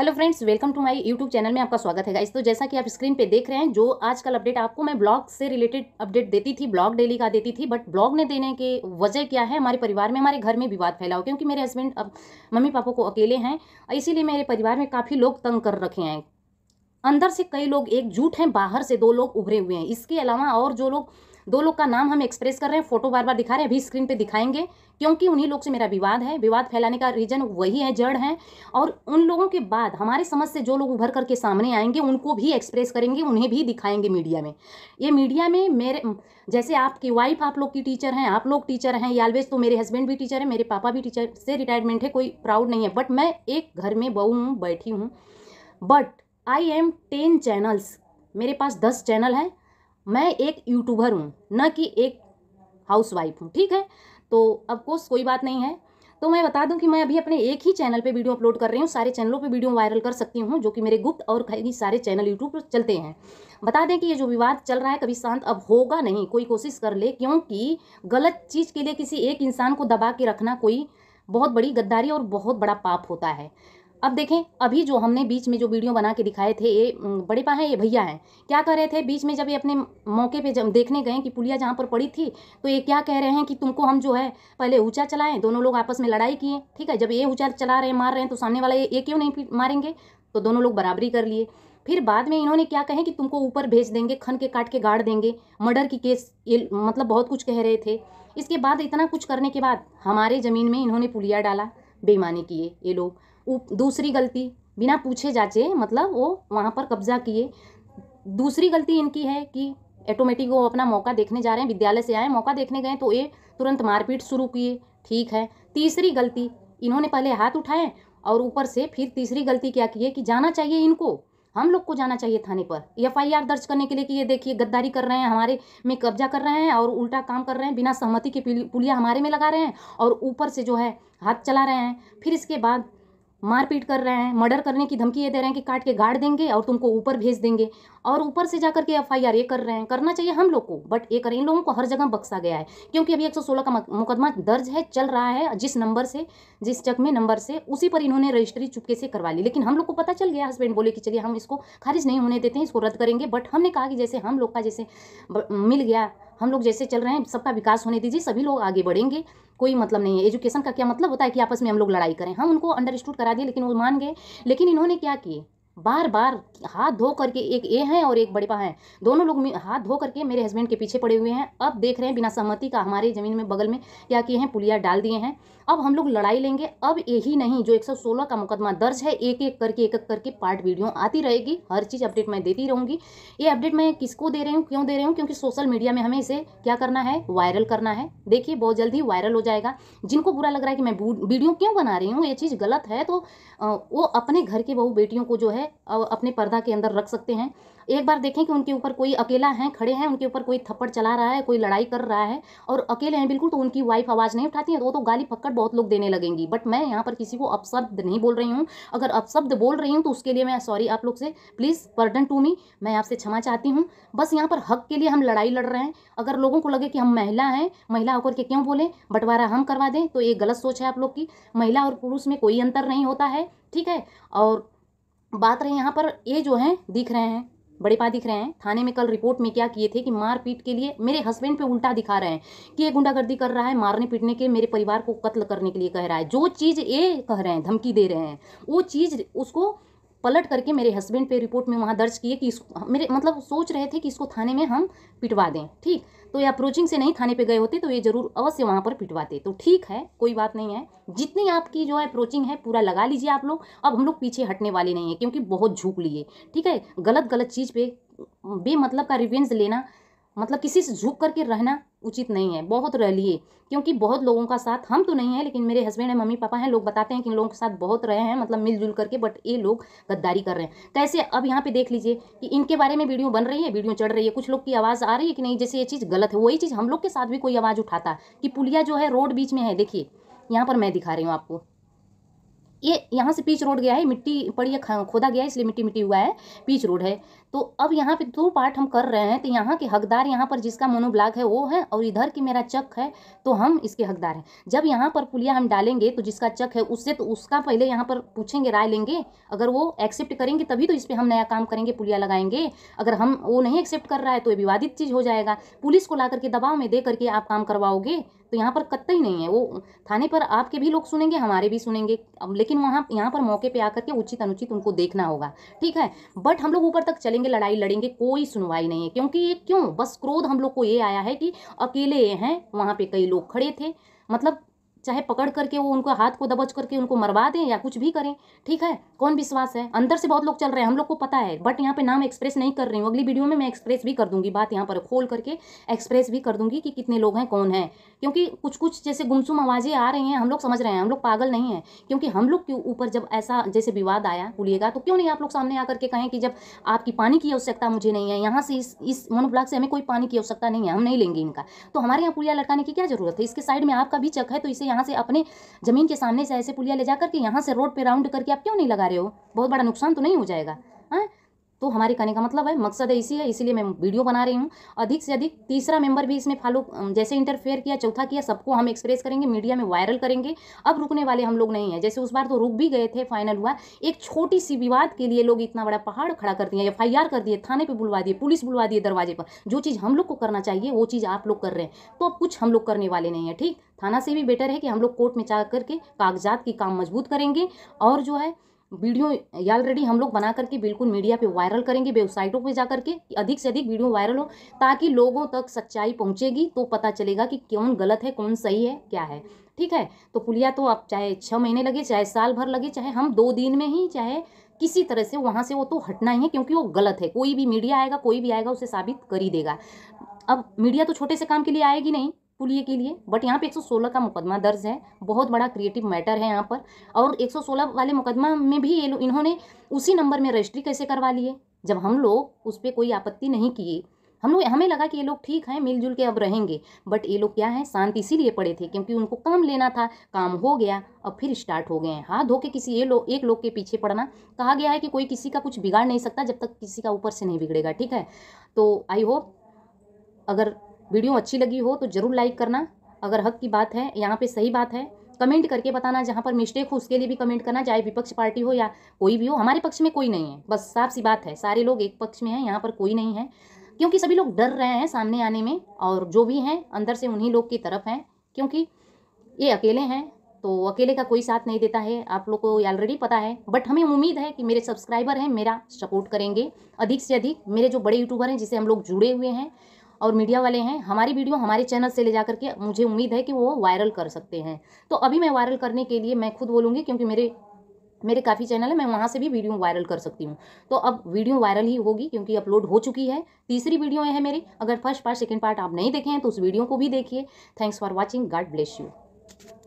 hello friends welcome to my YouTube channel में आपका स्वागत है गाइस तो जैसा कि आप स्क्रीन पे देख रहे हैं जो आजकल अपडेट आपको मैं ब्लॉग से रिलेटेड अपडेट देती थी ब्लॉग डेली का देती थी बट ब्लॉग ने देने के वजह क्या है हमारे परिवार में हमारे घर में विवाद फैला हो क्योंकि मेरे हस्बैंड अब मम्मी पापा को अकेले हैं इसीलिए मेरे परिवार में काफ़ी लोग तंग कर रखे हैं अंदर से कई लोग एकजुट हैं बाहर से दो लोग उभरे हुए हैं इसके अलावा और जो लोग दो लोग का नाम हम एक्सप्रेस कर रहे हैं फोटो बार बार दिखा रहे हैं अभी स्क्रीन पे दिखाएंगे क्योंकि उन्हीं लोग से मेरा विवाद है विवाद फैलाने का रीजन वही है जड़ है और उन लोगों के बाद हमारे समझ से जो लोग उभर करके सामने आएंगे उनको भी एक्सप्रेस करेंगे उन्हें भी दिखाएंगे मीडिया में ये मीडिया में मेरे जैसे आपकी वाइफ आप लोग की टीचर हैं आप लोग टीचर हैं या तो मेरे हस्बैंड भी टीचर है मेरे पापा भी टीचर से रिटायरमेंट है कोई प्राउड नहीं है बट मैं एक घर में बहू हूँ बैठी हूँ but I am ten channels मेरे पास दस चैनल हैं मैं एक यूट्यूबर हूँ न कि एक हाउसवाइफ हूँ ठीक है तो कोर्स कोई बात नहीं है तो मैं बता दूं कि मैं अभी अपने एक ही चैनल पे वीडियो अपलोड कर रही हूँ सारे चैनलों पे वीडियो वायरल कर सकती हूँ जो कि मेरे गुप्त और कई सारे चैनल यूट्यूब पर चलते हैं बता दें कि ये जो विवाद चल रहा है कभी शांत अब होगा नहीं कोई कोशिश कर ले क्योंकि गलत चीज़ के लिए किसी एक इंसान को दबा के रखना कोई बहुत बड़ी गद्दारी और बहुत बड़ा पाप होता है अब देखें अभी जो हमने बीच में जो वीडियो बना के दिखाए थे ये बड़े पा हैं ये भैया हैं क्या कर रहे थे बीच में जब ये अपने मौके पे जब देखने गए कि पुलिया जहाँ पर पड़ी थी तो ये क्या कह रहे हैं कि तुमको हम जो है पहले ऊँचा चलाएं दोनों लोग आपस में लड़ाई किए ठीक है जब ये ऊँचा चला रहे हैं मार रहे हैं तो सामने वाला ये क्यों नहीं मारेंगे तो दोनों लोग बराबरी कर लिए फिर बाद में इन्होंने क्या कहें कि तुमको ऊपर भेज देंगे खन के काट के गाड़ देंगे मर्डर की केस ये मतलब बहुत कुछ कह रहे थे इसके बाद इतना कुछ करने के बाद हमारे ज़मीन में इन्होंने पुलिया डाला बेईमानी किए ये लोग दूसरी गलती बिना पूछे जाचे मतलब वो वहाँ पर कब्जा किए दूसरी गलती इनकी है कि ऑटोमेटिक वो अपना मौका देखने जा रहे हैं विद्यालय से आए मौका देखने गए तो ये तुरंत मारपीट शुरू किए ठीक है तीसरी गलती इन्होंने पहले हाथ उठाए और ऊपर से फिर तीसरी गलती क्या की है कि जाना चाहिए इनको हम लोग को जाना चाहिए थाने पर एफ आई आर दर्ज करने के लिए कि ये देखिए गद्दारी कर रहे हैं हमारे में कब्जा कर रहे हैं और उल्टा काम कर रहे हैं बिना सहमति के पुलिया हमारे में लगा रहे हैं और ऊपर से जो है हाथ चला रहे हैं फिर इसके बाद मारपीट कर रहे हैं मर्डर करने की धमकी ये दे रहे हैं कि काट के गाड़ देंगे और तुमको ऊपर भेज देंगे और ऊपर से जाकर के एफ ये कर रहे हैं करना चाहिए हम लोग को बट ये करें इन लोगों को हर जगह बक्सा गया है क्योंकि अभी 116 का मुकदमा दर्ज है चल रहा है जिस नंबर से जिस चक में नंबर से उसी पर इन्होंने रजिस्ट्री चुपके से करवा ली लेकिन हम लोग को पता चल गया हस्बैंड बोले कि चलिए हम इसको खारिज नहीं होने देते हैं इसको रद्द करेंगे बट हमने कहा कि जैसे हम लोग का जैसे मिल गया हम लोग जैसे चल रहे हैं सबका विकास होने दीजिए सभी लोग आगे बढ़ेंगे कोई मतलब नहीं है एजुकेशन का क्या मतलब होता है कि आपस में हम लोग लड़ाई करें हम उनको अंडरस्टूड करा दिए लेकिन वो मान गए लेकिन इन्होंने क्या किए बार बार हाथ धो करके एक ए हैं और एक बड़े पा हैं दोनों लोग हाथ धो करके मेरे हस्बैंड के पीछे पड़े हुए हैं अब देख रहे हैं बिना सहमति का हमारे ज़मीन में बगल में क्या किए हैं पुलिया डाल दिए हैं अब हम लोग लड़ाई लेंगे अब यही नहीं जो 116 का मुकदमा दर्ज है एक एक करके एक एक करके पार्ट वीडियो आती रहेगी हर चीज़ अपडेट मैं देती रहूँगी ये अपडेट मैं किसको दे रही हूँ क्यों दे रही हूँ क्योंकि सोशल मीडिया में हमें इसे क्या करना है वायरल करना है देखिए बहुत जल्दी वायरल हो जाएगा जिनको बुरा लग रहा है कि मैं वीडियो क्यों बना रही हूँ ये चीज़ गलत है तो वो अपने घर के बहू बेटियों को जो है अपने पर्दा के अंदर रख सकते हैं एक बार देखें कि उनके ऊपर कोई अकेला है खड़े हैं उनके ऊपर कोई थप्पड़ चला रहा है कोई लड़ाई कर रहा है और अकेले हैं बिल्कुल तो उनकी वाइफ आवाज़ नहीं उठाती है तो वो तो गाली फक्कड़ बहुत लोग देने लगेंगी बट मैं यहाँ पर किसी को अपशब्द नहीं बोल रही हूँ अगर अपशब्द बोल रही हूँ तो उसके लिए मैं सॉरी आप लोग से प्लीज़ पर्डन टू मी मैं आपसे क्षमा चाहती हूँ बस यहाँ पर हक के लिए हम लड़ाई लड़ रहे हैं अगर लोगों को लगे कि हम महिला हैं महिला होकर के क्यों बोलें बंटवारा हम करवा दें तो ये गलत सोच है आप लोग की महिला और पुरुष में कोई अंतर नहीं होता है ठीक है और बात रही यहाँ पर ये जो हैं दिख रहे हैं बड़े पा दिख रहे हैं थाने में कल रिपोर्ट में क्या किए थे कि मार पीट के लिए मेरे हस्बैंड पे उल्टा दिखा रहे हैं कि ये गुंडागर्दी कर रहा है मारने पीटने के मेरे परिवार को कत्ल करने के लिए कह रहा है जो चीज़ ये कह रहे हैं धमकी दे रहे हैं वो चीज़ उसको पलट करके मेरे हस्बैंड पे रिपोर्ट में वहाँ दर्ज किए कि मेरे मतलब सोच रहे थे कि इसको थाने में हम पिटवा दें ठीक तो ये अप्रोचिंग से नहीं थाने पे गए होते तो ये जरूर अवश्य वहाँ पर पिटवाते तो ठीक है कोई बात नहीं है जितनी आपकी जो है अप्रोचिंग है पूरा लगा लीजिए आप लोग अब हम लोग पीछे हटने वाले नहीं हैं क्योंकि बहुत झूक लिए ठीक है गलत गलत चीज़ पर बेमतलब का रिवेंज लेना मतलब किसी से झुक करके रहना उचित नहीं है बहुत रहिए क्योंकि बहुत लोगों का साथ हम तो नहीं है लेकिन मेरे हस्बैंड है मम्मी पापा हैं लोग बताते हैं कि इन लोगों के साथ बहुत रहे हैं मतलब मिलजुल करके बट ये लोग गद्दारी कर रहे हैं कैसे तो अब यहाँ पे देख लीजिए कि इनके बारे में वीडियो बन रही है वीडियो चढ़ रही है कुछ लोग की आवाज़ आ रही है कि नहीं जैसे ये चीज़ गलत है वही चीज़ हम लोग के साथ भी कोई आवाज़ उठाता कि पुलिया जो है रोड बीच में है देखिए यहाँ पर मैं दिखा रही हूँ आपको ये यहाँ से पीच रोड गया है मिट्टी पड़ी है खोदा गया है इसलिए मिट्टी मिट्टी हुआ है पीच रोड है तो अब यहाँ पे दो पार्ट हम कर रहे हैं तो यहाँ के हकदार यहाँ पर जिसका मोनोब्लाक है वो है और इधर की मेरा चक है तो हम इसके हकदार हैं जब यहाँ पर पुलिया हम डालेंगे तो जिसका चक है उससे तो उसका पहले यहाँ पर पूछेंगे राय लेंगे अगर वो एक्सेप्ट करेंगे तभी तो इस पर हम नया काम करेंगे पुलिया लगाएंगे अगर हम वो नहीं एक्सेप्ट कर रहा है तो ये विवादित चीज़ हो जाएगा पुलिस को ला करके दबाव में दे करके आप काम करवाओगे तो यहाँ पर कत्ता ही नहीं है वो थाने पर आपके भी लोग सुनेंगे हमारे भी सुनेंगे अब लेकिन वहाँ यहाँ पर मौके पर आकर के उचित अनुचित उनको देखना होगा ठीक है बट हम लोग ऊपर तक चलेंगे लड़ाई लड़ेंगे कोई सुनवाई नहीं है क्योंकि ये क्यों बस क्रोध हम लोग को ये आया है कि अकेले हैं वहाँ पर कई लोग खड़े थे मतलब चाहे पकड़ करके वो उनको हाथ को दबोच करके उनको मरवा दें या कुछ भी करें ठीक है कौन विश्वास है अंदर से बहुत लोग चल रहे हैं हम लोग को पता है बट यहाँ पे नाम एक्सप्रेस नहीं कर रही हूँ अगली वीडियो में मैं एक्सप्रेस भी कर दूंगी बात यहाँ पर खोल करके एक्सप्रेस भी कर दूंगी कि कितने लोग हैं कौन है क्योंकि कुछ कुछ जैसे गुमसुम आवाज़ें आ रही हैं हम लोग समझ रहे हैं हम लोग पागल नहीं है क्योंकि हम लोग के ऊपर जब ऐसा जैसे विवाद आया बोलिएगा तो क्यों नहीं आप लोग सामने आकर के कहें कि जब आपकी पानी की आवश्यकता मुझे नहीं है यहाँ से इस इस मोनोब्लॉक से हमें कोई पानी की आवश्यकता नहीं है हम नहीं लेंगे इनका तो हमारे यहाँ पुलिया लटकाने की क्या जरूरत है इसके साइड में आपका भी चक है तो इसे यहाँ यहाँ से अपने ज़मीन के सामने से ऐसे पुलिया ले जा करके यहाँ से रोड पर राउंड करके आप क्यों नहीं लगा रहे हो बहुत बड़ा नुकसान तो नहीं हो जाएगा हाँ तो हमारे कहने का मतलब है मकसद है इसी है इसीलिए मैं वीडियो बना रही हूँ अधिक से अधिक तीसरा मेंबर भी इसमें फॉलो जैसे इंटरफेयर किया चौथा किया सबको हम एक्सप्रेस करेंगे मीडिया में वायरल करेंगे अब रुकने वाले हम लोग नहीं है जैसे उस बार तो रुक भी गए थे फाइनल हुआ एक छोटी सी विवाद के लिए लोग इतना बड़ा पहाड़ खड़ा कर दिए एफ कर दिए थाने पर बुलवा दिए पुलिस बुलवा दिए दरवाजे पर जो चीज़ हम लोग को करना चाहिए वो चीज़ आप लोग कर रहे हैं तो अब कुछ हम लोग करने वाले नहीं है ठीक थाना से भी बेटर है कि हम लोग कोर्ट में जा करके कागजात की काम मजबूत करेंगे और जो है वीडियो ऑलरेडी हम लोग बना करके बिल्कुल मीडिया पे वायरल करेंगे वेबसाइटों पे जा करके अधिक से अधिक वीडियो वायरल हो ताकि लोगों तक सच्चाई पहुंचेगी तो पता चलेगा कि कौन गलत है कौन सही है क्या है ठीक है तो पुलिया तो आप चाहे छः महीने लगे चाहे साल भर लगे चाहे हम दो दिन में ही चाहे किसी तरह से वहाँ से वो तो हटना ही है क्योंकि वो गलत है कोई भी मीडिया आएगा कोई भी आएगा उसे साबित कर ही देगा अब मीडिया तो छोटे से काम के लिए आएगी नहीं पुलिए के लिए बट यहाँ पे 116 का मुकदमा दर्ज है बहुत बड़ा क्रिएटिव मैटर है यहाँ पर और 116 वाले मुकदमा में भी ये इन्होंने उसी नंबर में रजिस्ट्री कैसे करवा लिए जब हम लोग उस पर कोई आपत्ति नहीं किए हम लोग हमें लगा कि ये लोग ठीक हैं मिलजुल के अब रहेंगे बट ये लोग क्या है शांत इसीलिए पड़े थे क्योंकि उनको काम लेना था काम हो गया अब फिर स्टार्ट हो गए हैं हाथ धो के किसी ये लोग एक लोग के पीछे पड़ना कहा गया है कि कोई किसी का कुछ बिगाड़ नहीं सकता जब तक किसी का ऊपर से नहीं बिगड़ेगा ठीक है तो आई होप अगर वीडियो अच्छी लगी हो तो ज़रूर लाइक करना अगर हक की बात है यहाँ पे सही बात है कमेंट करके बताना जहाँ पर मिस्टेक हो उसके लिए भी कमेंट करना चाहे विपक्ष पार्टी हो या कोई भी हो हमारे पक्ष में कोई नहीं है बस साफ सी बात है सारे लोग एक पक्ष में हैं यहाँ पर कोई नहीं है क्योंकि सभी लोग डर रहे हैं सामने आने में और जो भी हैं अंदर से उन्हीं लोग की तरफ हैं क्योंकि ये अकेले हैं तो अकेले का कोई साथ नहीं देता है आप लोग को ऑलरेडी पता है बट हमें उम्मीद है कि मेरे सब्सक्राइबर हैं मेरा सपोर्ट करेंगे अधिक से अधिक मेरे जो बड़े यूट्यूबर हैं जिसे हम लोग जुड़े हुए हैं और मीडिया वाले हैं हमारी वीडियो हमारे चैनल से ले जा करके मुझे उम्मीद है कि वो वायरल कर सकते हैं तो अभी मैं वायरल करने के लिए मैं खुद बोलूँगी क्योंकि मेरे मेरे काफ़ी चैनल है मैं वहाँ से भी वीडियो वायरल कर सकती हूँ तो अब वीडियो वायरल ही होगी क्योंकि अपलोड हो चुकी है तीसरी वीडियो है मेरी अगर फर्स्ट पार्ट सेकेंड पार्ट आप नहीं देखे हैं तो उस वीडियो को भी देखिए thanks for watching god bless you